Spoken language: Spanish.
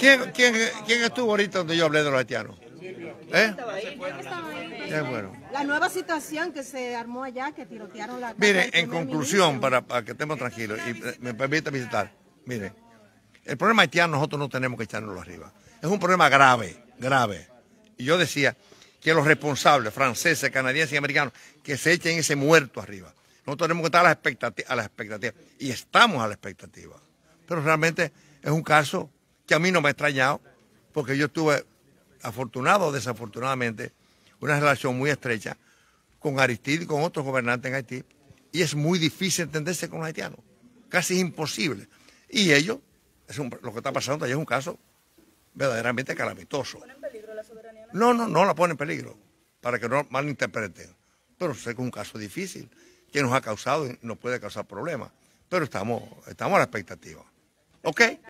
¿Quién, quién, estuvo ahorita donde yo hablé de los haitianos? ¿Eh? La nueva situación que se armó allá, que tirotearon la... Mire, en conclusión, para, que estemos tranquilos, y me permita visitar, mire, el problema haitiano nosotros no tenemos que echárnoslo arriba. Es un problema grave, grave. Y yo decía que los responsables, franceses, canadienses y americanos, que se echen ese muerto arriba. Nosotros tenemos que estar a las expectativas, a la expectativa y estamos a la expectativa. Pero realmente es un caso que a mí no me ha extrañado, porque yo estuve afortunado o desafortunadamente una relación muy estrecha con Aristide y con otros gobernantes en Haití, y es muy difícil entenderse con los haitianos, casi imposible. Y ellos, lo que está pasando allá es un caso verdaderamente calamitoso. ¿Pone en peligro la soberanía? No, no, no la pone en peligro, para que no malinterpreten. Pero sé que es un caso difícil, que nos ha causado y nos puede causar problemas. Pero estamos, estamos a la expectativa. ¿Ok?